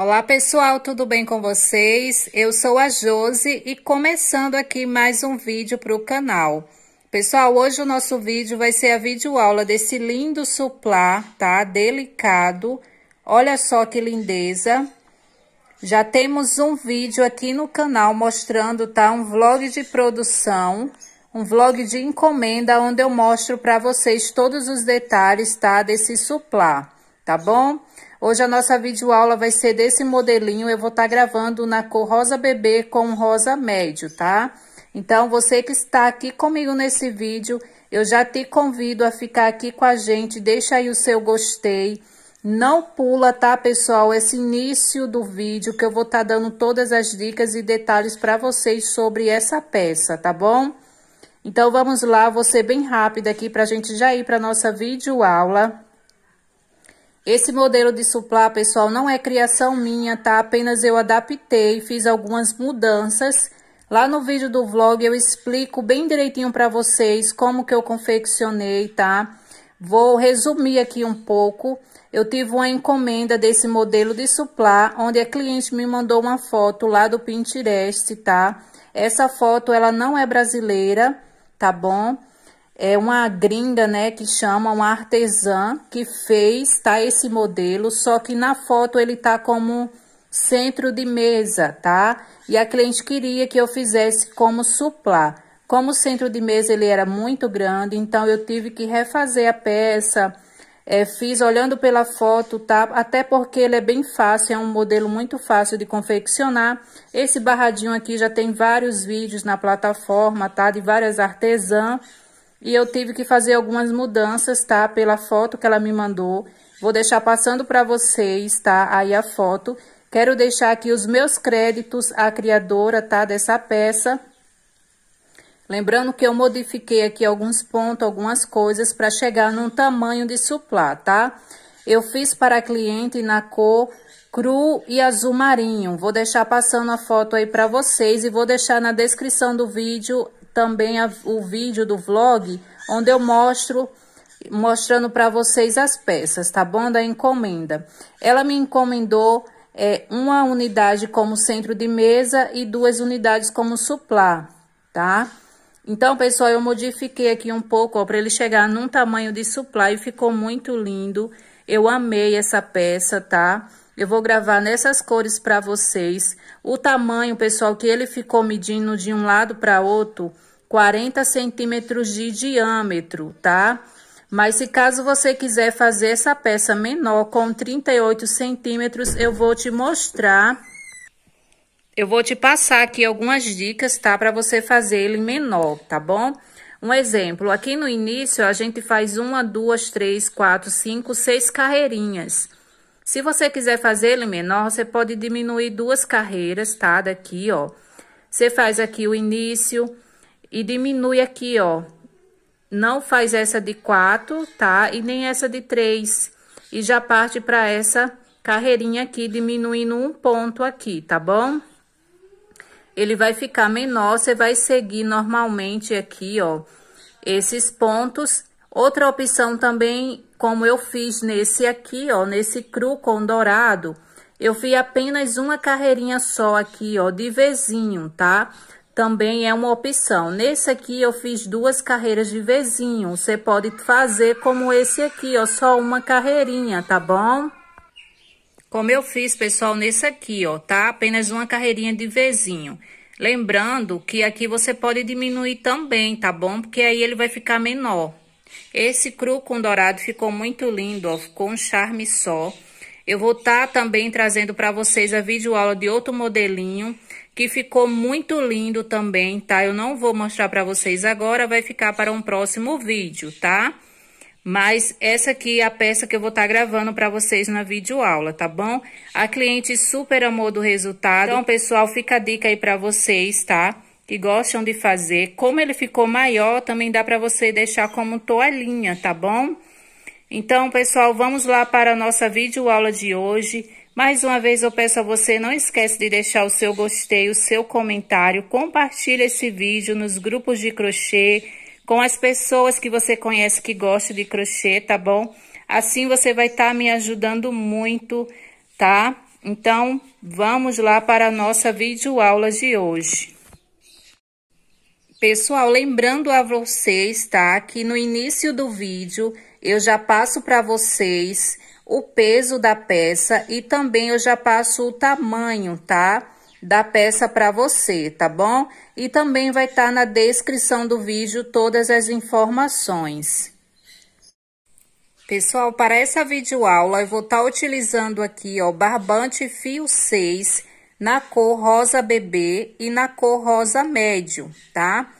Olá pessoal, tudo bem com vocês? Eu sou a Jose e começando aqui mais um vídeo para o canal. Pessoal, hoje o nosso vídeo vai ser a videoaula desse lindo suplá, tá? Delicado. Olha só que lindeza. Já temos um vídeo aqui no canal mostrando, tá? Um vlog de produção, um vlog de encomenda, onde eu mostro para vocês todos os detalhes, tá? Desse suplá, Tá bom? Hoje a nossa videoaula vai ser desse modelinho, eu vou estar tá gravando na cor rosa bebê com rosa médio, tá? Então, você que está aqui comigo nesse vídeo, eu já te convido a ficar aqui com a gente, deixa aí o seu gostei. Não pula, tá, pessoal, esse início do vídeo que eu vou estar tá dando todas as dicas e detalhes para vocês sobre essa peça, tá bom? Então, vamos lá, vou ser bem rápida aqui para a gente já ir para nossa videoaula. aula. Esse modelo de suplá, pessoal, não é criação minha, tá? Apenas eu adaptei, fiz algumas mudanças. Lá no vídeo do vlog eu explico bem direitinho para vocês como que eu confeccionei, tá? Vou resumir aqui um pouco. Eu tive uma encomenda desse modelo de suplá, onde a cliente me mandou uma foto lá do Pinterest, tá? Essa foto, ela não é brasileira, tá bom? é uma grinda, né, que chama uma artesã que fez, tá, esse modelo, só que na foto ele tá como centro de mesa, tá? E a cliente queria que eu fizesse como suplá. Como o centro de mesa ele era muito grande, então eu tive que refazer a peça, é, fiz olhando pela foto, tá? Até porque ele é bem fácil, é um modelo muito fácil de confeccionar. Esse barradinho aqui já tem vários vídeos na plataforma, tá? De várias artesãs. E eu tive que fazer algumas mudanças, tá? Pela foto que ela me mandou. Vou deixar passando para vocês, tá? Aí a foto. Quero deixar aqui os meus créditos à criadora, tá? Dessa peça. Lembrando que eu modifiquei aqui alguns pontos, algumas coisas para chegar num tamanho de suplá, tá? Eu fiz para a cliente na cor cru e azul marinho. Vou deixar passando a foto aí para vocês e vou deixar na descrição do vídeo também a, o vídeo do vlog onde eu mostro mostrando para vocês as peças, tá bom? Da encomenda. Ela me encomendou é, uma unidade como centro de mesa e duas unidades como suplá, tá? Então, pessoal, eu modifiquei aqui um pouco, ó, para ele chegar num tamanho de suplá e ficou muito lindo. Eu amei essa peça, tá? Eu vou gravar nessas cores para vocês. O tamanho, pessoal, que ele ficou medindo de um lado para outro, 40 centímetros de diâmetro, tá? Mas se caso você quiser fazer essa peça menor com 38 centímetros, eu vou te mostrar. Eu vou te passar aqui algumas dicas, tá? Para você fazer ele menor, tá bom? Um exemplo, aqui no início a gente faz uma, duas, três, quatro, cinco, seis carreirinhas. Se você quiser fazer ele menor, você pode diminuir duas carreiras, tá? Daqui, ó. Você faz aqui o início e diminui aqui, ó. Não faz essa de quatro, tá? E nem essa de três. E já parte para essa carreirinha aqui, diminuindo um ponto aqui, tá bom? Ele vai ficar menor, você vai seguir normalmente aqui, ó, esses pontos. Outra opção também, como eu fiz nesse aqui, ó, nesse cru com dourado, eu fiz apenas uma carreirinha só aqui, ó, de vezinho, tá? Tá? também é uma opção. Nesse aqui eu fiz duas carreiras de vezinho. Você pode fazer como esse aqui, ó, só uma carreirinha, tá bom? Como eu fiz, pessoal, nesse aqui, ó, tá? Apenas uma carreirinha de vezinho. Lembrando que aqui você pode diminuir também, tá bom? Porque aí ele vai ficar menor. Esse cru com dourado ficou muito lindo, ó, ficou um charme só. Eu vou estar tá também trazendo para vocês a videoaula de outro modelinho que ficou muito lindo também, tá? Eu não vou mostrar para vocês agora, vai ficar para um próximo vídeo, tá? Mas essa aqui é a peça que eu vou estar tá gravando para vocês na videoaula, tá bom? A cliente super amou do resultado. Então, pessoal, fica a dica aí para vocês, tá? Que gostam de fazer. Como ele ficou maior, também dá para você deixar como toalhinha, tá bom? Então, pessoal, vamos lá para a nossa videoaula de hoje. Mais uma vez eu peço a você, não esquece de deixar o seu gostei, o seu comentário, compartilha esse vídeo nos grupos de crochê, com as pessoas que você conhece que gostam de crochê, tá bom? Assim você vai estar tá me ajudando muito, tá? Então, vamos lá para a nossa videoaula de hoje. Pessoal, lembrando a vocês, tá? Que no início do vídeo eu já passo para vocês o peso da peça e também eu já passo o tamanho, tá? Da peça para você, tá bom? E também vai estar tá na descrição do vídeo todas as informações. Pessoal, para essa videoaula eu vou estar tá utilizando aqui, ó, barbante fio 6 na cor rosa bebê e na cor rosa médio, tá?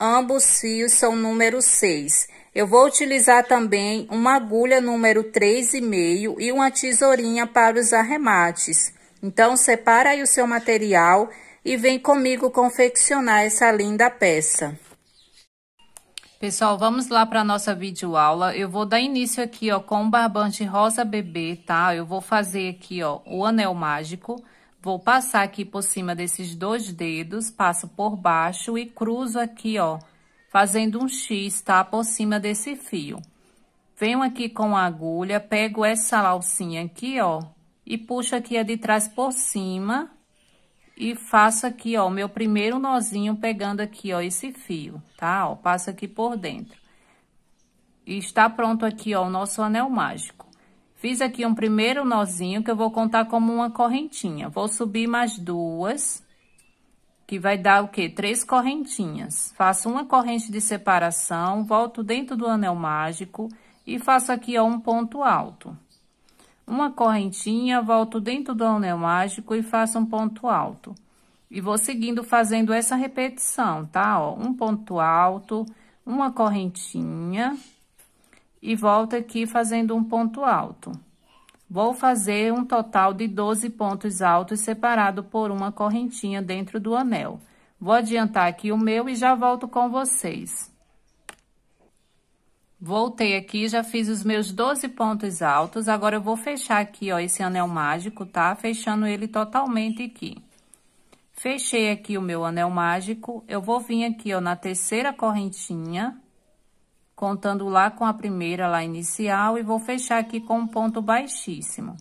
Ambos fios são número 6. Eu vou utilizar também uma agulha número 3,5 e uma tesourinha para os arremates. Então, separa aí o seu material e vem comigo confeccionar essa linda peça. Pessoal, vamos lá para nossa videoaula. Eu vou dar início aqui, ó, com um barbante rosa bebê, tá? Eu vou fazer aqui, ó, o anel mágico. Vou passar aqui por cima desses dois dedos, passo por baixo e cruzo aqui, ó, fazendo um X, tá? Por cima desse fio. Venho aqui com a agulha, pego essa alcinha aqui, ó, e puxo aqui a de trás por cima e faço aqui, ó, meu primeiro nozinho pegando aqui, ó, esse fio, tá? Ó, passo aqui por dentro. E está pronto aqui, ó, o nosso anel mágico. Fiz aqui um primeiro nozinho que eu vou contar como uma correntinha. Vou subir mais duas que vai dar o quê? Três correntinhas. Faço uma corrente de separação, volto dentro do anel mágico e faço aqui, ó, um ponto alto. Uma correntinha, volto dentro do anel mágico e faço um ponto alto. E vou seguindo fazendo essa repetição, tá? Ó, um ponto alto, uma correntinha e volto aqui fazendo um ponto alto. Vou fazer um total de 12 pontos altos separado por uma correntinha dentro do anel. Vou adiantar aqui o meu e já volto com vocês. Voltei aqui, já fiz os meus 12 pontos altos, agora eu vou fechar aqui, ó, esse anel mágico, tá? Fechando ele totalmente aqui. Fechei aqui o meu anel mágico, eu vou vir aqui, ó, na terceira correntinha, contando lá com a primeira lá inicial e vou fechar aqui com um ponto baixíssimo.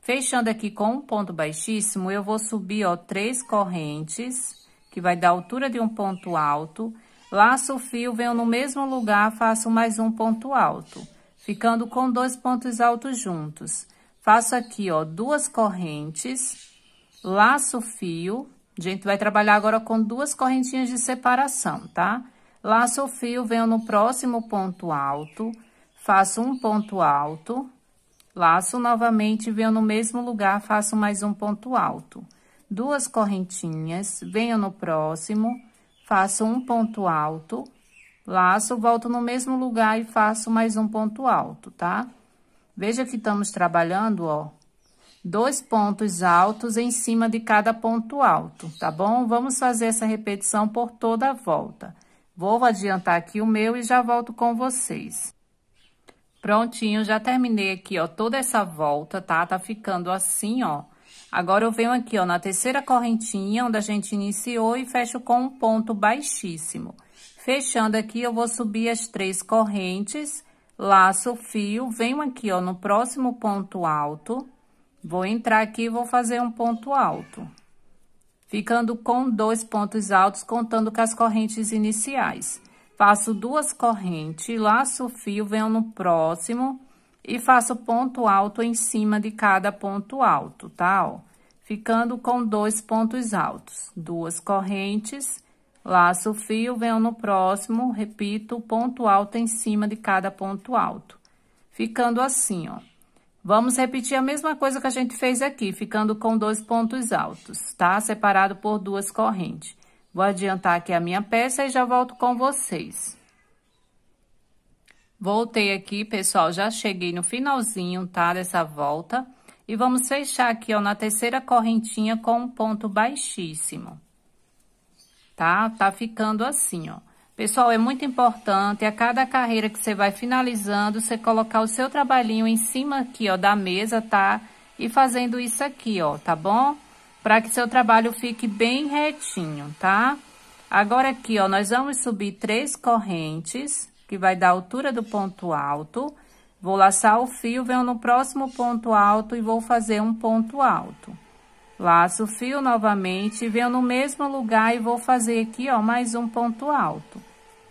Fechando aqui com um ponto baixíssimo, eu vou subir, ó, três correntes, que vai dar altura de um ponto alto. Laço o fio, venho no mesmo lugar, faço mais um ponto alto, ficando com dois pontos altos juntos. Faço aqui, ó, duas correntes, laço o fio. A gente vai trabalhar agora com duas correntinhas de separação, tá? Tá? Laço o fio, venho no próximo ponto alto, faço um ponto alto, laço novamente, venho no mesmo lugar, faço mais um ponto alto. Duas correntinhas, venho no próximo, faço um ponto alto, laço, volto no mesmo lugar e faço mais um ponto alto, tá? Veja que estamos trabalhando, ó, dois pontos altos em cima de cada ponto alto, tá bom? Vamos fazer essa repetição por toda a volta. Vou adiantar aqui o meu e já volto com vocês. Prontinho, já terminei aqui, ó, toda essa volta, tá? Tá ficando assim, ó. Agora, eu venho aqui, ó, na terceira correntinha, onde a gente iniciou, e fecho com um ponto baixíssimo. Fechando aqui, eu vou subir as três correntes, laço o fio, venho aqui, ó, no próximo ponto alto, vou entrar aqui e vou fazer um ponto alto ficando com dois pontos altos, contando com as correntes iniciais. Faço duas correntes, laço o fio, venho no próximo e faço ponto alto em cima de cada ponto alto, tá? Ó, ficando com dois pontos altos, duas correntes, laço o fio, venho no próximo, repito, ponto alto em cima de cada ponto alto. Ficando assim, ó. Vamos repetir a mesma coisa que a gente fez aqui, ficando com dois pontos altos, tá? Separado por duas correntes. Vou adiantar aqui a minha peça e já volto com vocês. Voltei aqui, pessoal, já cheguei no finalzinho, tá? Dessa volta. E vamos fechar aqui, ó, na terceira correntinha com um ponto baixíssimo. Tá? Tá ficando assim, ó. Pessoal, é muito importante a cada carreira que você vai finalizando, você colocar o seu trabalhinho em cima aqui, ó, da mesa, tá? E fazendo isso aqui, ó, tá bom? Para que seu trabalho fique bem retinho, tá? Agora aqui, ó, nós vamos subir três correntes, que vai dar a altura do ponto alto. Vou laçar o fio, venho no próximo ponto alto e vou fazer um ponto alto. Laço o fio novamente, venho no mesmo lugar e vou fazer aqui, ó, mais um ponto alto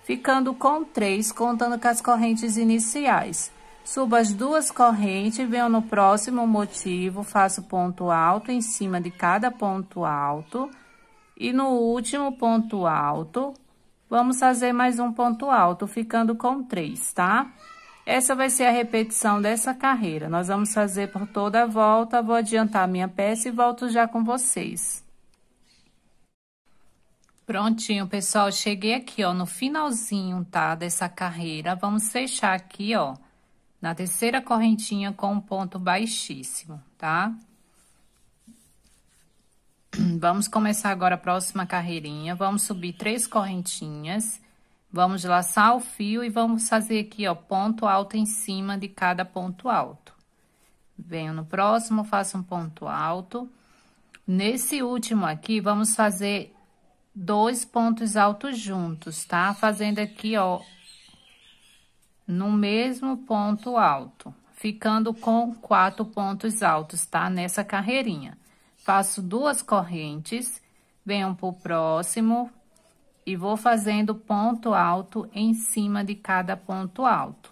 ficando com três, contando com as correntes iniciais. Subo as duas correntes, venho no próximo motivo, faço ponto alto em cima de cada ponto alto. E no último ponto alto, vamos fazer mais um ponto alto, ficando com três, tá? Essa vai ser a repetição dessa carreira. Nós vamos fazer por toda a volta, vou adiantar a minha peça e volto já com vocês. Prontinho, pessoal. Cheguei aqui, ó, no finalzinho, tá? Dessa carreira. Vamos fechar aqui, ó, na terceira correntinha com um ponto baixíssimo, tá? Vamos começar agora a próxima carreirinha. Vamos subir três correntinhas. Vamos laçar o fio e vamos fazer aqui, ó, ponto alto em cima de cada ponto alto. Venho no próximo, faço um ponto alto. Nesse último aqui, vamos fazer dois pontos altos juntos, tá? Fazendo aqui, ó, no mesmo ponto alto, ficando com quatro pontos altos, tá? Nessa carreirinha. Faço duas correntes, venho pro próximo e vou fazendo ponto alto em cima de cada ponto alto.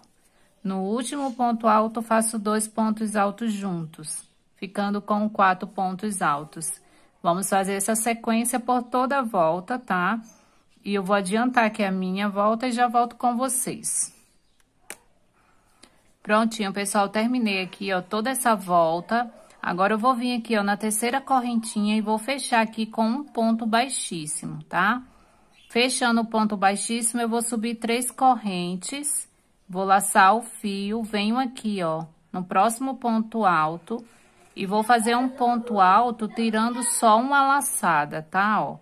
No último ponto alto, faço dois pontos altos juntos, ficando com quatro pontos altos Vamos fazer essa sequência por toda a volta, tá? E eu vou adiantar aqui a minha volta e já volto com vocês. Prontinho, pessoal, terminei aqui, ó, toda essa volta. Agora, eu vou vir aqui, ó, na terceira correntinha e vou fechar aqui com um ponto baixíssimo, tá? Fechando o ponto baixíssimo, eu vou subir três correntes, vou laçar o fio, venho aqui, ó, no próximo ponto alto e vou fazer um ponto alto tirando só uma laçada, tá? Ó,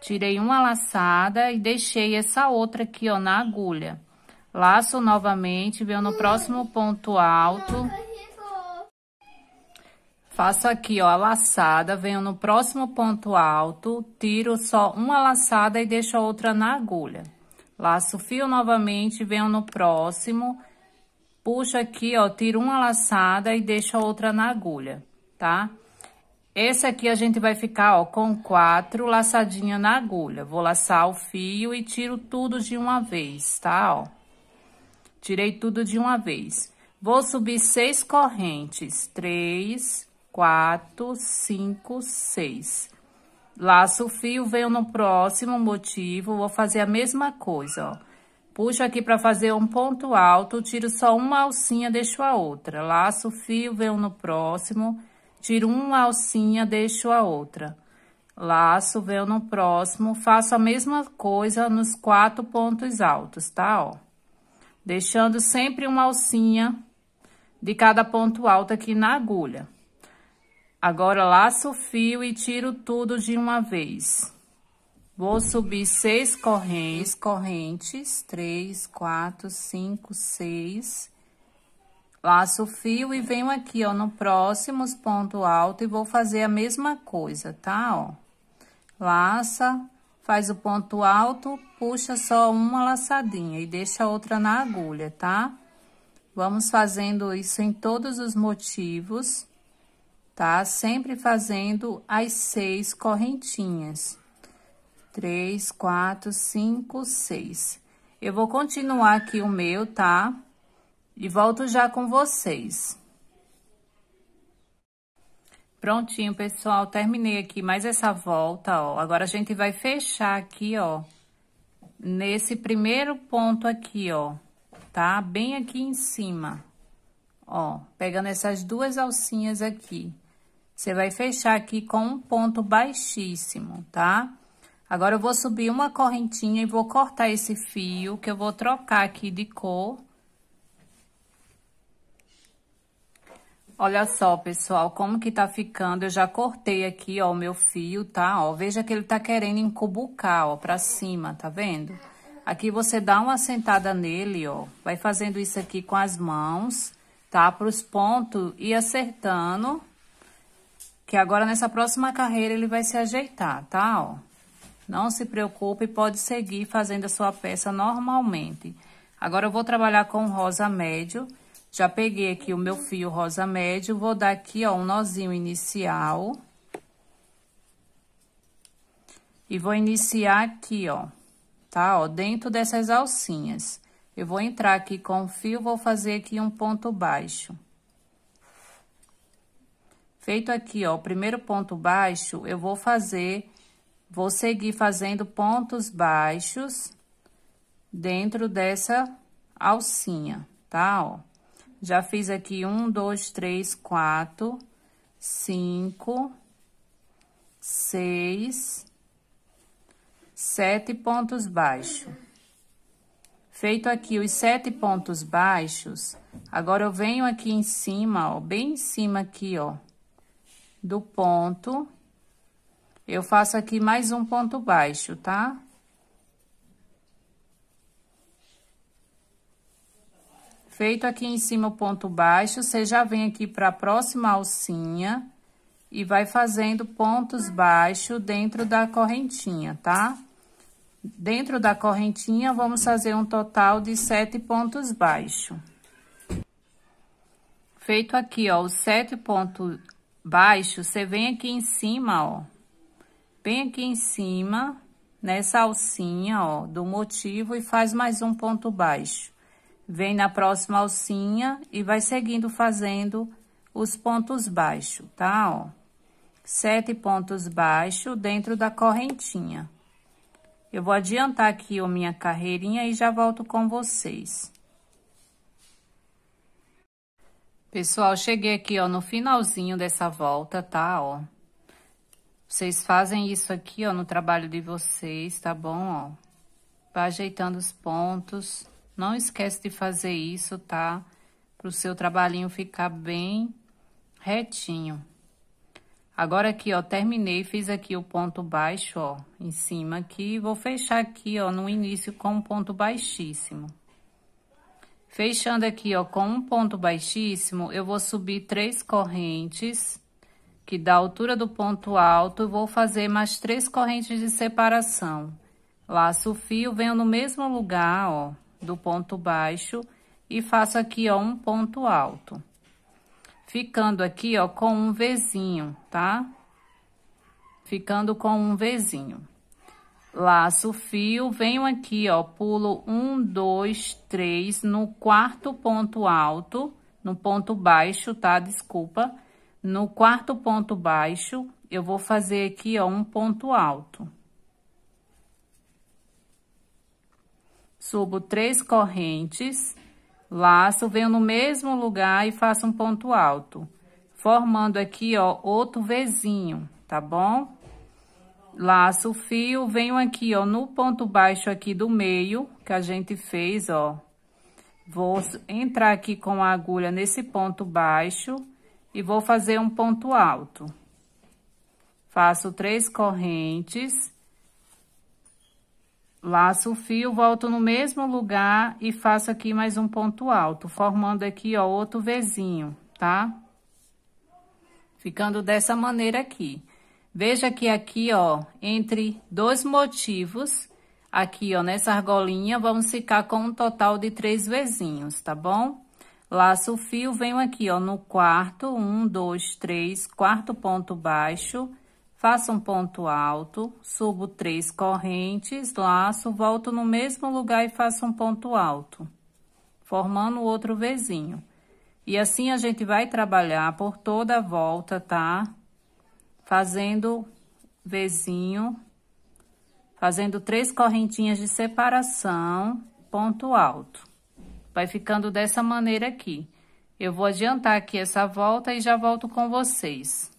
tirei uma laçada e deixei essa outra aqui, ó, na agulha. Laço novamente, venho no próximo ponto alto. Faço aqui, ó, a laçada, venho no próximo ponto alto, tiro só uma laçada e deixo a outra na agulha. Laço fio novamente, venho no próximo, puxo aqui, ó, tiro uma laçada e deixo a outra na agulha tá? Esse aqui a gente vai ficar, ó, com quatro laçadinha na agulha. Vou laçar o fio e tiro tudo de uma vez, tá, ó? Tirei tudo de uma vez. Vou subir seis correntes. Três, quatro, cinco, seis. Laço o fio, venho no próximo motivo, vou fazer a mesma coisa, ó. Puxo aqui para fazer um ponto alto, tiro só uma alcinha, deixo a outra. Laço o fio, venho no próximo tiro uma alcinha, deixo a outra. Laço, venho no próximo, faço a mesma coisa nos quatro pontos altos, tá? Ó, deixando sempre uma alcinha de cada ponto alto aqui na agulha. Agora, laço o fio e tiro tudo de uma vez. Vou subir seis correntes, correntes, três, quatro, cinco, seis Laço o fio e venho aqui, ó, no próximo ponto alto e vou fazer a mesma coisa, tá? Ó, laça, faz o ponto alto, puxa só uma laçadinha e deixa a outra na agulha, tá? Vamos fazendo isso em todos os motivos, tá? Sempre fazendo as seis correntinhas. Três, quatro, cinco, seis. Eu vou continuar aqui o meu, tá? Tá? E volto já com vocês. Prontinho, pessoal, terminei aqui mais essa volta, ó. Agora a gente vai fechar aqui, ó, nesse primeiro ponto aqui, ó, tá? Bem aqui em cima, ó, pegando essas duas alcinhas aqui. Você vai fechar aqui com um ponto baixíssimo, tá? Agora eu vou subir uma correntinha e vou cortar esse fio, que eu vou trocar aqui de cor Olha só, pessoal, como que tá ficando. Eu já cortei aqui, ó, o meu fio, tá? Ó, veja que ele tá querendo encubucar, ó, pra cima, tá vendo? Aqui você dá uma sentada nele, ó. Vai fazendo isso aqui com as mãos, tá? Pros pontos e acertando. Que agora, nessa próxima carreira, ele vai se ajeitar, tá? Ó. Não se preocupe, pode seguir fazendo a sua peça normalmente. Agora, eu vou trabalhar com rosa médio. Já peguei aqui o meu fio rosa médio, vou dar aqui, ó, um nozinho inicial. E vou iniciar aqui, ó, tá? Ó, dentro dessas alcinhas. Eu vou entrar aqui com o fio, vou fazer aqui um ponto baixo. Feito aqui, ó, o primeiro ponto baixo, eu vou fazer, vou seguir fazendo pontos baixos dentro dessa alcinha, tá? Ó. Já fiz aqui um, dois, três, quatro, cinco, seis, sete pontos baixos. Feito aqui os sete pontos baixos, agora eu venho aqui em cima, ó, bem em cima aqui, ó, do ponto, eu faço aqui mais um ponto baixo, tá? Tá? Feito aqui em cima o ponto baixo, você já vem aqui para a próxima alcinha e vai fazendo pontos baixos dentro da correntinha, tá? Dentro da correntinha, vamos fazer um total de sete pontos baixos. Feito aqui, ó, os sete pontos baixos, você vem aqui em cima, ó, bem aqui em cima, nessa alcinha, ó, do motivo e faz mais um ponto baixo vem na próxima alcinha e vai seguindo fazendo os pontos baixos, tá? Ó, sete pontos baixos dentro da correntinha. Eu vou adiantar aqui a minha carreirinha e já volto com vocês. Pessoal, cheguei aqui, ó, no finalzinho dessa volta, tá, ó. Vocês fazem isso aqui, ó, no trabalho de vocês, tá bom, ó. Vai ajeitando os pontos. Não esquece de fazer isso, tá? Para o seu trabalhinho ficar bem retinho. Agora aqui, ó, terminei, fiz aqui o ponto baixo, ó, em cima aqui. Vou fechar aqui, ó, no início com um ponto baixíssimo. Fechando aqui, ó, com um ponto baixíssimo, eu vou subir três correntes, que dá a altura do ponto alto, e vou fazer mais três correntes de separação. Laço o fio, venho no mesmo lugar, ó, do ponto baixo e faço aqui, ó, um ponto alto. Ficando aqui, ó, com um Vzinho, tá? Ficando com um Vzinho. Laço o fio, venho aqui, ó, pulo um, dois, três, no quarto ponto alto, no ponto baixo, tá? Desculpa. No quarto ponto baixo, eu vou fazer aqui, ó, um ponto alto. subo três correntes, laço, venho no mesmo lugar e faço um ponto alto, formando aqui, ó, outro vezinho, tá bom? Laço o fio, venho aqui, ó, no ponto baixo aqui do meio, que a gente fez, ó. Vou entrar aqui com a agulha nesse ponto baixo e vou fazer um ponto alto. Faço três correntes, Laço o fio, volto no mesmo lugar e faço aqui mais um ponto alto, formando aqui, ó, outro vezinho tá? Ficando dessa maneira aqui. Veja que aqui, ó, entre dois motivos, aqui, ó, nessa argolinha, vamos ficar com um total de três vezinhos tá bom? Laço o fio, venho aqui, ó, no quarto, um, dois, três, quarto ponto baixo Faço um ponto alto, subo três correntes, laço, volto no mesmo lugar e faço um ponto alto, formando outro vizinho. E assim, a gente vai trabalhar por toda a volta, tá? Fazendo vizinho, fazendo três correntinhas de separação, ponto alto. Vai ficando dessa maneira aqui. Eu vou adiantar aqui essa volta e já volto com vocês.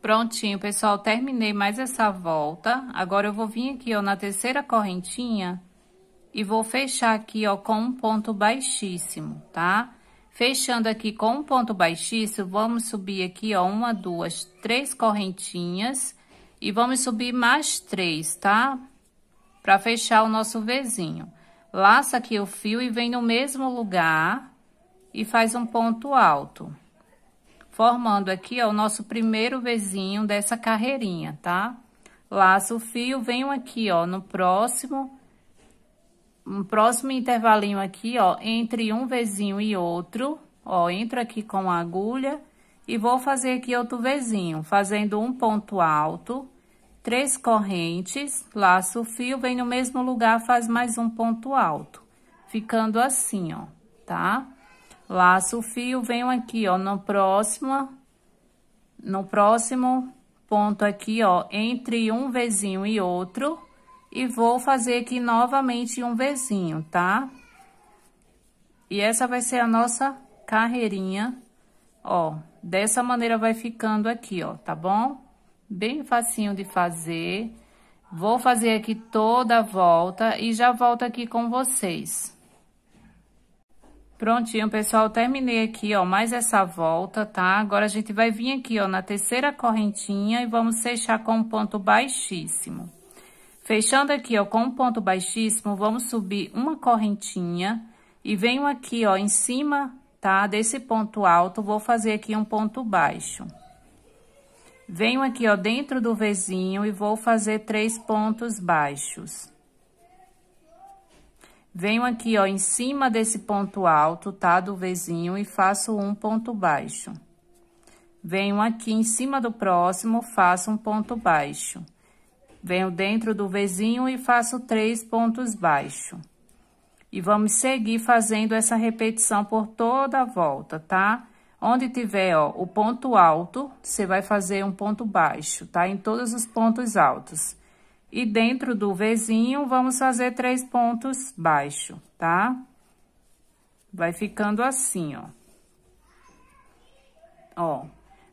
Prontinho, pessoal, terminei mais essa volta. Agora, eu vou vir aqui, ó, na terceira correntinha e vou fechar aqui, ó, com um ponto baixíssimo, tá? Fechando aqui com um ponto baixíssimo, vamos subir aqui, ó, uma, duas, três correntinhas e vamos subir mais três, tá? Pra fechar o nosso vizinho. Laça aqui o fio e vem no mesmo lugar e faz um ponto alto formando aqui, ó, o nosso primeiro vizinho dessa carreirinha, tá? Laço o fio, venho aqui, ó, no próximo, um próximo intervalinho aqui, ó, entre um vizinho e outro, ó, entro aqui com a agulha e vou fazer aqui outro vizinho, fazendo um ponto alto, três correntes, laço o fio, vem no mesmo lugar, faz mais um ponto alto, ficando assim, ó, tá? Tá? laço o fio, venho aqui, ó, no próximo, no próximo ponto aqui, ó, entre um vizinho e outro, e vou fazer aqui novamente um vizinho, tá? E essa vai ser a nossa carreirinha, ó, dessa maneira vai ficando aqui, ó, tá bom? Bem facinho de fazer. Vou fazer aqui toda a volta e já volto aqui com vocês. Prontinho, pessoal, terminei aqui, ó, mais essa volta, tá? Agora, a gente vai vir aqui, ó, na terceira correntinha e vamos fechar com um ponto baixíssimo. Fechando aqui, ó, com um ponto baixíssimo, vamos subir uma correntinha e venho aqui, ó, em cima, tá? Desse ponto alto, vou fazer aqui um ponto baixo. Venho aqui, ó, dentro do vizinho e vou fazer três pontos baixos. Venho aqui, ó, em cima desse ponto alto, tá? Do vizinho e faço um ponto baixo. Venho aqui em cima do próximo, faço um ponto baixo. Venho dentro do vizinho e faço três pontos baixos. E vamos seguir fazendo essa repetição por toda a volta, tá? Onde tiver, ó, o ponto alto, você vai fazer um ponto baixo, tá? Em todos os pontos altos. E dentro do vizinho vamos fazer três pontos baixo, tá? Vai ficando assim, ó. Ó,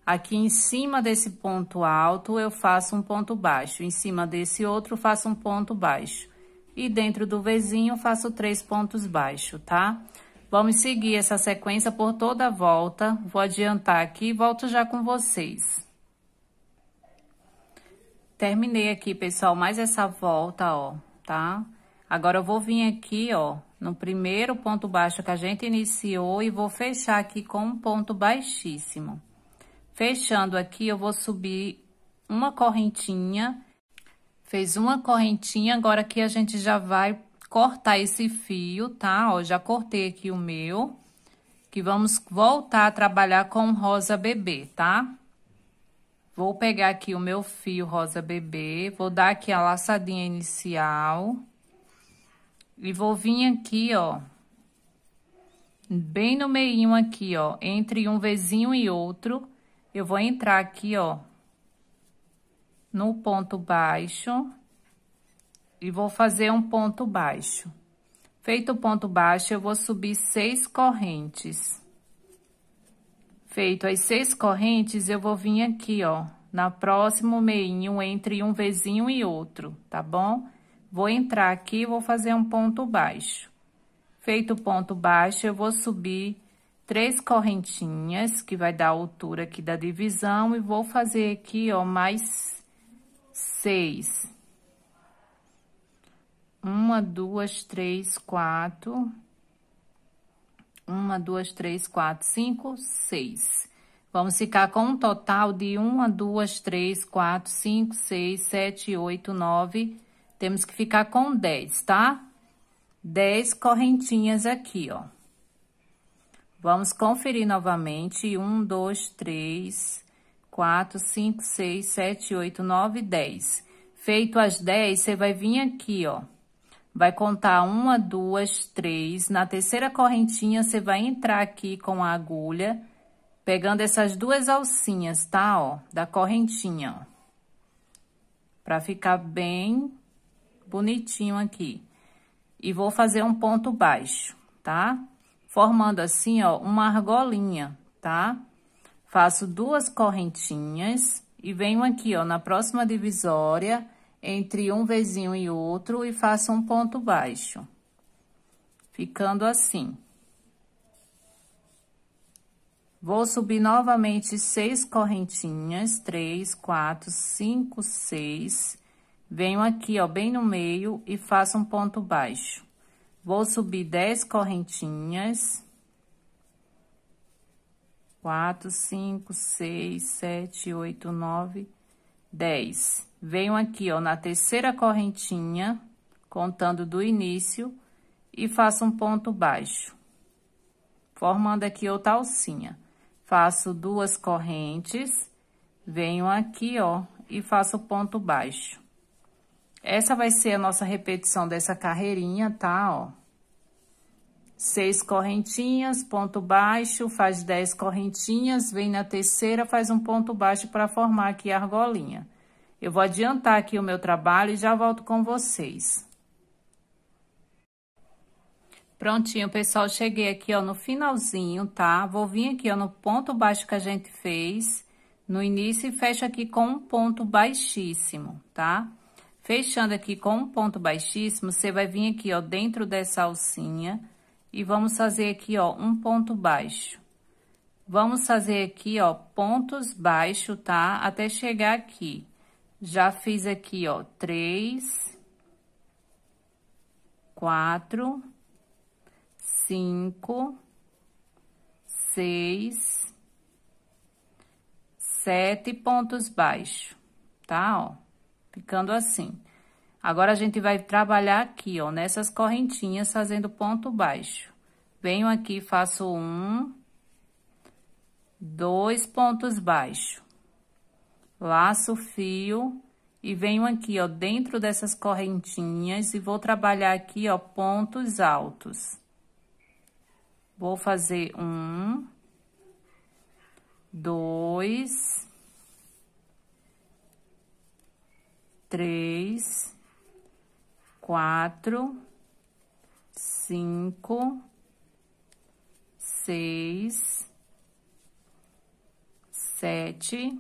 aqui em cima desse ponto alto, eu faço um ponto baixo. Em cima desse outro, faço um ponto baixo. E dentro do vizinho faço três pontos baixo, tá? Vamos seguir essa sequência por toda a volta. Vou adiantar aqui e volto já com vocês. Terminei aqui, pessoal, mais essa volta, ó, tá? Agora, eu vou vir aqui, ó, no primeiro ponto baixo que a gente iniciou e vou fechar aqui com um ponto baixíssimo. Fechando aqui, eu vou subir uma correntinha, fez uma correntinha, agora aqui a gente já vai cortar esse fio, tá? Ó, já cortei aqui o meu, que vamos voltar a trabalhar com rosa bebê, tá? Vou pegar aqui o meu fio rosa bebê, vou dar aqui a laçadinha inicial. E vou vir aqui, ó, bem no meio aqui, ó, entre um vizinho e outro, eu vou entrar aqui, ó, no ponto baixo e vou fazer um ponto baixo. Feito o ponto baixo, eu vou subir seis correntes. Feito as seis correntes, eu vou vir aqui, ó, na próximo meinho, entre um vizinho e outro, tá bom? Vou entrar aqui e vou fazer um ponto baixo. Feito o ponto baixo, eu vou subir três correntinhas, que vai dar a altura aqui da divisão, e vou fazer aqui, ó, mais seis. Uma, duas, três, quatro, uma, duas, três, quatro, cinco, seis. Vamos ficar com um total de uma, duas, três, quatro, cinco, seis, sete, oito, nove. Temos que ficar com dez, tá? Dez correntinhas aqui, ó. Vamos conferir novamente. Um, dois, três, quatro, cinco, seis, sete, oito, nove, dez. Feito as dez, você vai vir aqui, ó vai contar uma, duas, três. Na terceira correntinha, você vai entrar aqui com a agulha, pegando essas duas alcinhas, tá? Ó, da correntinha, ó. Pra ficar bem bonitinho aqui. E vou fazer um ponto baixo, tá? Formando assim, ó, uma argolinha, tá? Faço duas correntinhas e venho aqui, ó, na próxima divisória entre um vizinho e outro e faça um ponto baixo. Ficando assim. Vou subir novamente seis correntinhas, três, quatro, cinco, seis. Venho aqui, ó, bem no meio e faço um ponto baixo. Vou subir dez correntinhas. Quatro, cinco, seis, sete, oito, nove, dez venho aqui, ó, na terceira correntinha, contando do início, e faço um ponto baixo, formando aqui outra alcinha. Faço duas correntes, venho aqui, ó, e faço ponto baixo. Essa vai ser a nossa repetição dessa carreirinha, tá, ó? Seis correntinhas, ponto baixo, faz dez correntinhas, vem na terceira, faz um ponto baixo para formar aqui a argolinha. Eu vou adiantar aqui o meu trabalho e já volto com vocês. Prontinho, pessoal, cheguei aqui, ó, no finalzinho, tá? Vou vir aqui, ó, no ponto baixo que a gente fez no início e fecho aqui com um ponto baixíssimo, tá? Fechando aqui com um ponto baixíssimo, você vai vir aqui, ó, dentro dessa alcinha e vamos fazer aqui, ó, um ponto baixo. Vamos fazer aqui, ó, pontos baixos, tá? Até chegar aqui. Já fiz aqui, ó, três, quatro, cinco, seis, sete pontos baixos, tá? Ó, ficando assim. Agora, a gente vai trabalhar aqui, ó, nessas correntinhas, fazendo ponto baixo. Venho aqui, faço um, dois pontos baixos laço fio e venho aqui, ó, dentro dessas correntinhas e vou trabalhar aqui, ó, pontos altos. Vou fazer um, dois, três, quatro, cinco, seis, sete,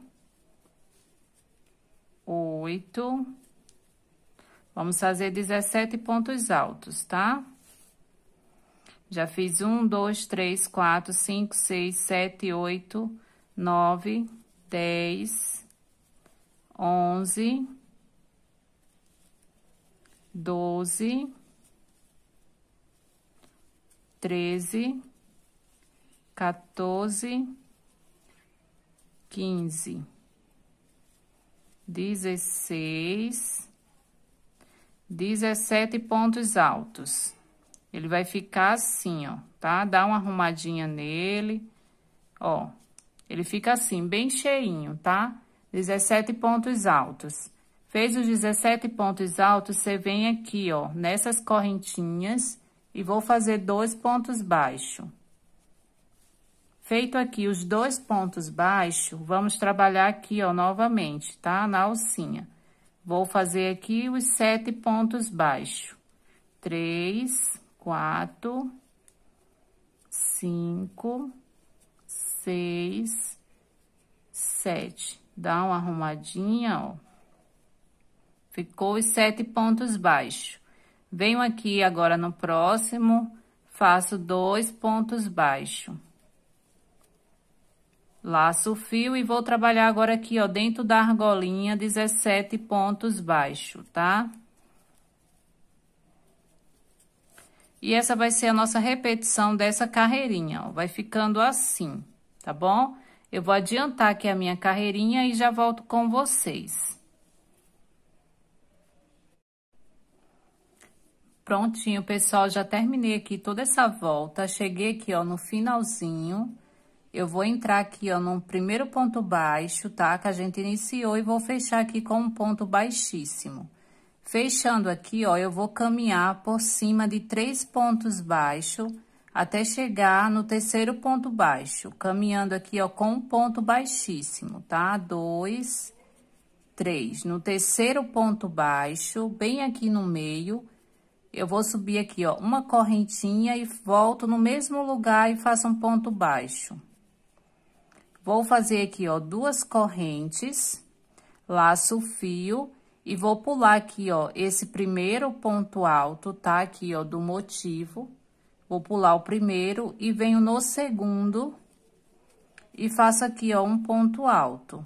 oito. Vamos fazer 17 pontos altos, tá? Já fiz um, dois, três, quatro, cinco, seis, sete, oito, nove, dez, onze, doze, treze, quatorze, quinze dezesseis, dezessete pontos altos. Ele vai ficar assim, ó, tá? Dá uma arrumadinha nele, ó. Ele fica assim, bem cheinho, tá? 17 pontos altos. Fez os 17 pontos altos, você vem aqui, ó, nessas correntinhas e vou fazer dois pontos baixos. Feito aqui os dois pontos baixos, vamos trabalhar aqui, ó, novamente, tá? Na alcinha. Vou fazer aqui os sete pontos baixos. Três, quatro, cinco, seis, sete. Dá uma arrumadinha, ó. Ficou os sete pontos baixos. Venho aqui agora no próximo, faço dois pontos baixos Laço o fio e vou trabalhar agora aqui, ó, dentro da argolinha, 17 pontos baixo, tá? E essa vai ser a nossa repetição dessa carreirinha, ó, vai ficando assim, tá bom? Eu vou adiantar aqui a minha carreirinha e já volto com vocês. Prontinho, pessoal, já terminei aqui toda essa volta, cheguei aqui, ó, no finalzinho eu vou entrar aqui, ó, no primeiro ponto baixo, tá? Que a gente iniciou e vou fechar aqui com um ponto baixíssimo. Fechando aqui, ó, eu vou caminhar por cima de três pontos baixos até chegar no terceiro ponto baixo. Caminhando aqui, ó, com um ponto baixíssimo, tá? Dois, três. No terceiro ponto baixo, bem aqui no meio, eu vou subir aqui, ó, uma correntinha e volto no mesmo lugar e faço um ponto baixo. Vou fazer aqui, ó, duas correntes, laço o fio e vou pular aqui, ó, esse primeiro ponto alto, tá? Aqui, ó, do motivo. Vou pular o primeiro e venho no segundo e faço aqui, ó, um ponto alto.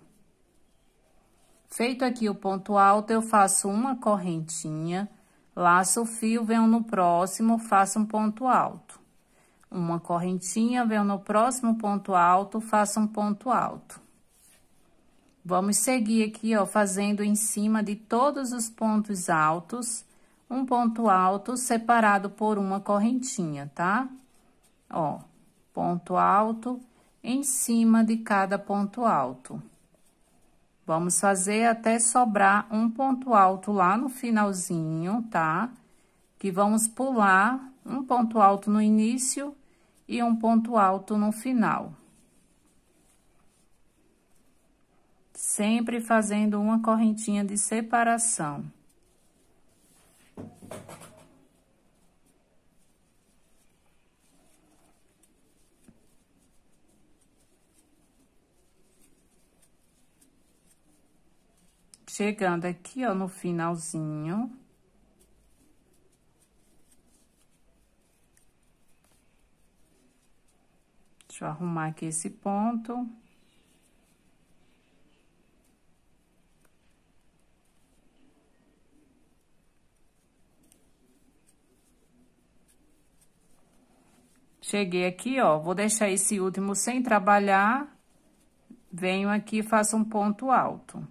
Feito aqui o ponto alto, eu faço uma correntinha, laço o fio, venho no próximo, faço um ponto alto uma correntinha, venho no próximo ponto alto, faço um ponto alto. Vamos seguir aqui, ó, fazendo em cima de todos os pontos altos, um ponto alto separado por uma correntinha, tá? Ó, ponto alto em cima de cada ponto alto. Vamos fazer até sobrar um ponto alto lá no finalzinho, tá? Que vamos pular um ponto alto no início e um ponto alto no final. Sempre fazendo uma correntinha de separação. Chegando aqui, ó, no finalzinho, Deixa eu arrumar aqui esse ponto. Cheguei aqui, ó, vou deixar esse último sem trabalhar, venho aqui e faço um ponto alto.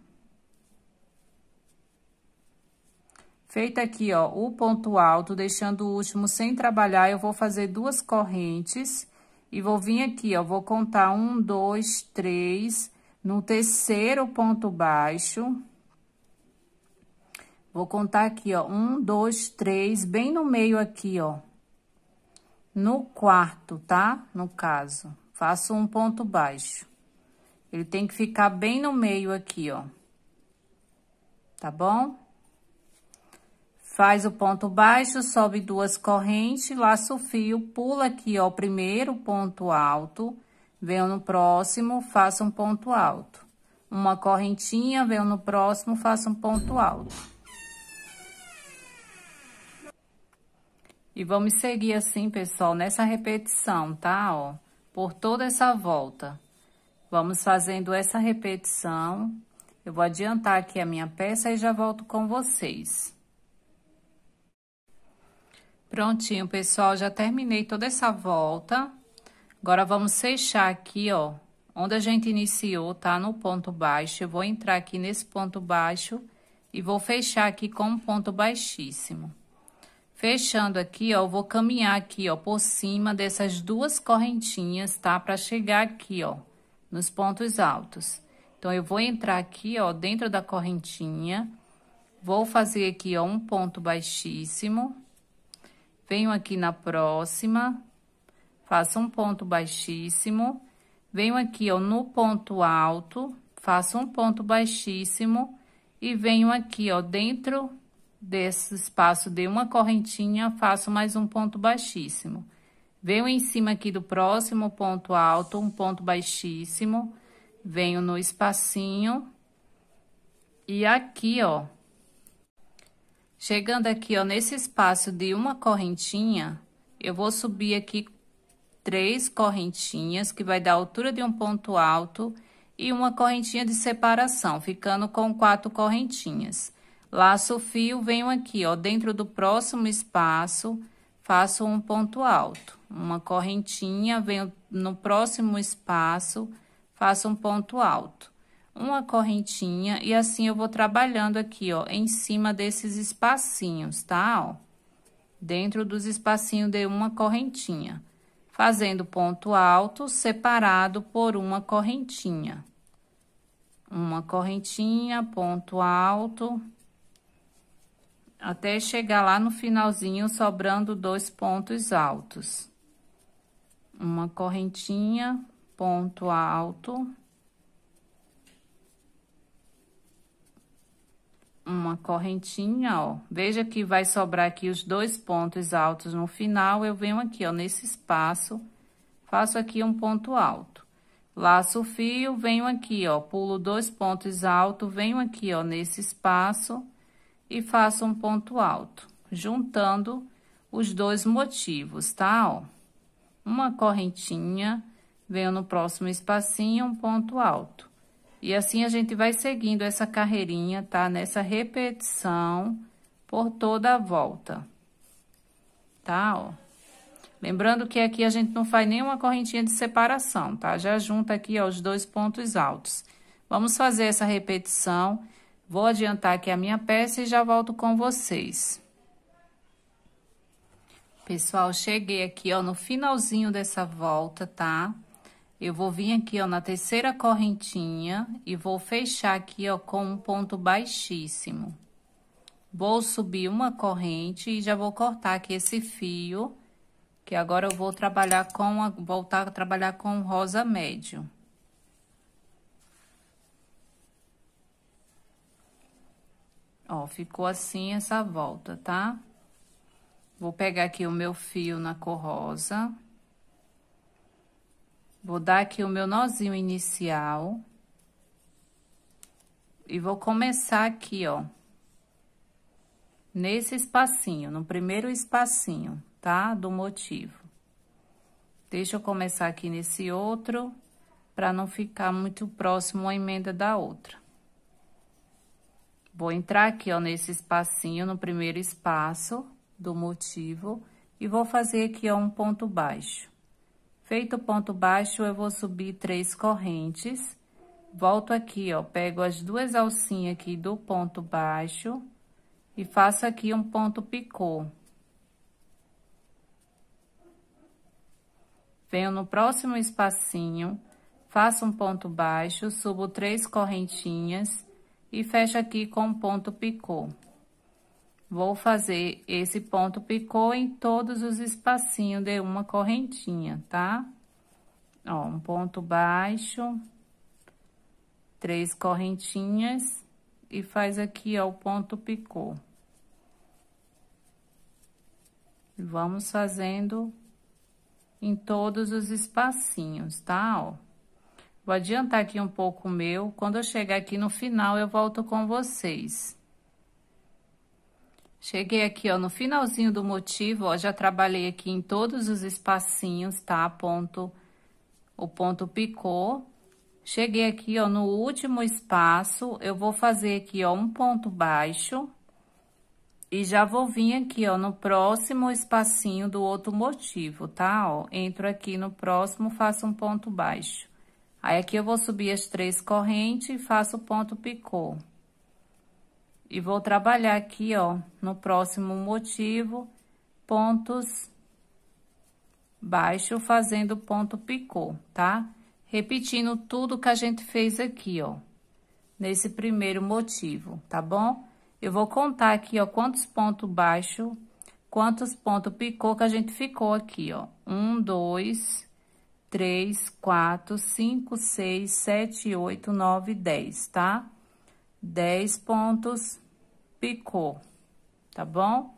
Feito aqui, ó, o ponto alto, deixando o último sem trabalhar, eu vou fazer duas correntes e vou vir aqui, ó, vou contar um, dois, três, no terceiro ponto baixo. Vou contar aqui, ó, um, dois, três, bem no meio aqui, ó. No quarto, tá? No caso, faço um ponto baixo. Ele tem que ficar bem no meio aqui, ó. Tá bom? Faz o ponto baixo, sobe duas correntes, laço o fio, pula aqui, ó, o primeiro ponto alto, venho no próximo, faço um ponto alto. Uma correntinha, venho no próximo, faço um ponto alto. E vamos seguir assim, pessoal, nessa repetição, tá? Ó, por toda essa volta. Vamos fazendo essa repetição. Eu vou adiantar aqui a minha peça e já volto com vocês. Prontinho, pessoal, já terminei toda essa volta. Agora, vamos fechar aqui, ó, onde a gente iniciou, tá? No ponto baixo. Eu vou entrar aqui nesse ponto baixo e vou fechar aqui com um ponto baixíssimo. Fechando aqui, ó, eu vou caminhar aqui, ó, por cima dessas duas correntinhas, tá? Pra chegar aqui, ó, nos pontos altos. Então, eu vou entrar aqui, ó, dentro da correntinha, vou fazer aqui, ó, um ponto baixíssimo venho aqui na próxima, faço um ponto baixíssimo, venho aqui, ó, no ponto alto, faço um ponto baixíssimo e venho aqui, ó, dentro desse espaço de uma correntinha, faço mais um ponto baixíssimo. Venho em cima aqui do próximo ponto alto, um ponto baixíssimo, venho no espacinho e aqui, ó, Chegando aqui, ó, nesse espaço de uma correntinha, eu vou subir aqui três correntinhas, que vai dar a altura de um ponto alto e uma correntinha de separação, ficando com quatro correntinhas. Laço o fio, venho aqui, ó, dentro do próximo espaço, faço um ponto alto. Uma correntinha, venho no próximo espaço, faço um ponto alto uma correntinha e assim eu vou trabalhando aqui, ó, em cima desses espacinhos, tá? Ó, dentro dos espacinhos de uma correntinha, fazendo ponto alto separado por uma correntinha. Uma correntinha, ponto alto, até chegar lá no finalzinho sobrando dois pontos altos. Uma correntinha, ponto alto uma correntinha, ó. Veja que vai sobrar aqui os dois pontos altos no final. Eu venho aqui, ó, nesse espaço, faço aqui um ponto alto. Laço o fio, venho aqui, ó, pulo dois pontos altos, venho aqui, ó, nesse espaço e faço um ponto alto. Juntando os dois motivos, tá? Ó, uma correntinha, venho no próximo espacinho, um ponto alto e assim, a gente vai seguindo essa carreirinha, tá? Nessa repetição por toda a volta. Tá, ó. Lembrando que aqui a gente não faz nenhuma correntinha de separação, tá? Já junta aqui, ó, os dois pontos altos. Vamos fazer essa repetição. Vou adiantar aqui a minha peça e já volto com vocês. Pessoal, cheguei aqui, ó, no finalzinho dessa volta, tá? Tá? Eu vou vir aqui, ó, na terceira correntinha e vou fechar aqui, ó, com um ponto baixíssimo. Vou subir uma corrente e já vou cortar aqui esse fio, que agora eu vou trabalhar com, a, voltar a trabalhar com rosa médio. Ó, ficou assim essa volta, tá? Vou pegar aqui o meu fio na cor rosa. Vou dar aqui o meu nozinho inicial. E vou começar aqui, ó. Nesse espacinho, no primeiro espacinho, tá? Do motivo. Deixa eu começar aqui nesse outro, para não ficar muito próximo a emenda da outra. Vou entrar aqui, ó, nesse espacinho, no primeiro espaço do motivo, e vou fazer aqui, ó, um ponto baixo. Feito o ponto baixo, eu vou subir três correntes. Volto aqui, ó, pego as duas alcinhas aqui do ponto baixo e faço aqui um ponto picô. Venho no próximo espacinho, faço um ponto baixo, subo três correntinhas e fecho aqui com um ponto picô. Vou fazer esse ponto picô em todos os espacinhos de uma correntinha, tá? Ó, um ponto baixo, três correntinhas e faz aqui, ó, o ponto picô. Vamos fazendo em todos os espacinhos, tá? Ó. Vou adiantar aqui um pouco o meu. Quando eu chegar aqui no final, eu volto com vocês. Cheguei aqui, ó, no finalzinho do motivo, ó, já trabalhei aqui em todos os espacinhos, tá? Ponto, o ponto picô. Cheguei aqui, ó, no último espaço, eu vou fazer aqui, ó, um ponto baixo. E já vou vir aqui, ó, no próximo espacinho do outro motivo, tá? Ó, entro aqui no próximo, faço um ponto baixo. Aí, aqui eu vou subir as três correntes e faço o ponto picô. E vou trabalhar aqui, ó, no próximo motivo, pontos baixo fazendo ponto picô, tá? Repetindo tudo que a gente fez aqui, ó, nesse primeiro motivo, tá bom? Eu vou contar aqui, ó, quantos pontos baixo, quantos pontos picô que a gente ficou aqui, ó. Um, dois, três, quatro, cinco, seis, sete, oito, nove, dez, tá? Dez pontos picô, tá bom?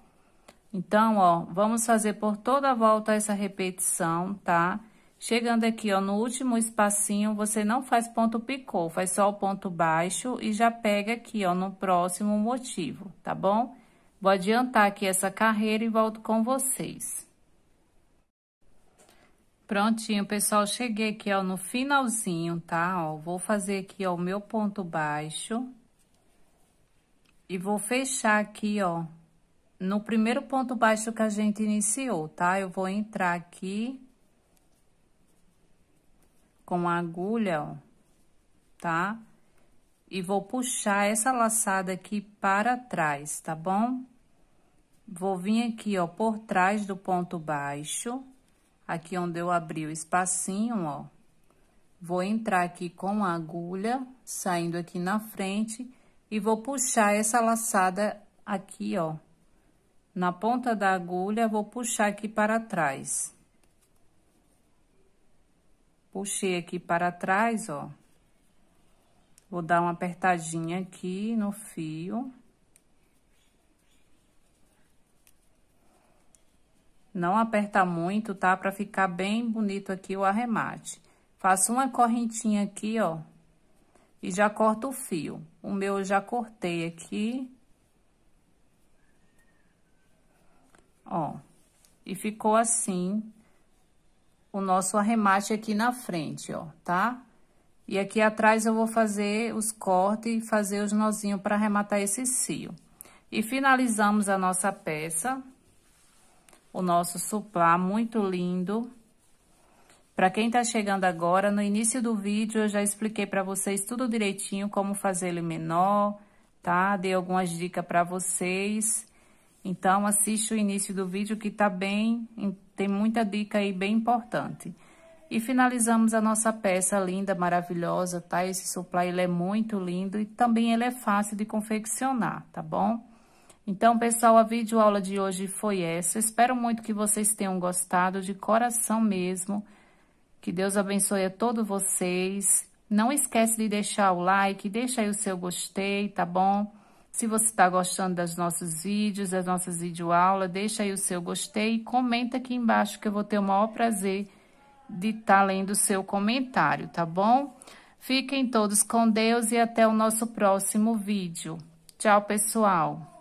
Então, ó, vamos fazer por toda a volta essa repetição, tá? Chegando aqui, ó, no último espacinho, você não faz ponto picô, faz só o ponto baixo e já pega aqui, ó, no próximo motivo, tá bom? Vou adiantar aqui essa carreira e volto com vocês. Prontinho, pessoal, cheguei aqui, ó, no finalzinho, tá? Ó, vou fazer aqui, ó, o meu ponto baixo, e vou fechar aqui, ó, no primeiro ponto baixo que a gente iniciou, tá? Eu vou entrar aqui com a agulha, ó, tá? E vou puxar essa laçada aqui para trás, tá bom? Vou vir aqui, ó, por trás do ponto baixo, aqui onde eu abri o espacinho, ó. Vou entrar aqui com a agulha, saindo aqui na frente e vou puxar essa laçada aqui, ó. Na ponta da agulha, vou puxar aqui para trás. Puxei aqui para trás, ó. Vou dar uma apertadinha aqui no fio. Não aperta muito, tá? Pra ficar bem bonito aqui o arremate. Faço uma correntinha aqui, ó. E já corto o fio. O meu eu já cortei aqui. Ó, e ficou assim o nosso arremate aqui na frente, ó, tá? E aqui atrás eu vou fazer os cortes e fazer os nozinhos para arrematar esse cio. E finalizamos a nossa peça, o nosso suplá muito lindo. Para quem está chegando agora, no início do vídeo eu já expliquei para vocês tudo direitinho como fazer ele menor, tá? Dei algumas dicas para vocês. Então, assiste o início do vídeo que tá bem, tem muita dica aí bem importante. E finalizamos a nossa peça linda, maravilhosa, tá? Esse supply, ele é muito lindo e também ele é fácil de confeccionar, tá bom? Então, pessoal, a videoaula de hoje foi essa. Espero muito que vocês tenham gostado, de coração mesmo. Que Deus abençoe a todos vocês. Não esquece de deixar o like, deixa aí o seu gostei, tá bom? Se você está gostando dos nossos vídeos, das nossas videoaulas, deixa aí o seu gostei e comenta aqui embaixo que eu vou ter o maior prazer de estar tá lendo o seu comentário, tá bom? Fiquem todos com Deus e até o nosso próximo vídeo. Tchau, pessoal!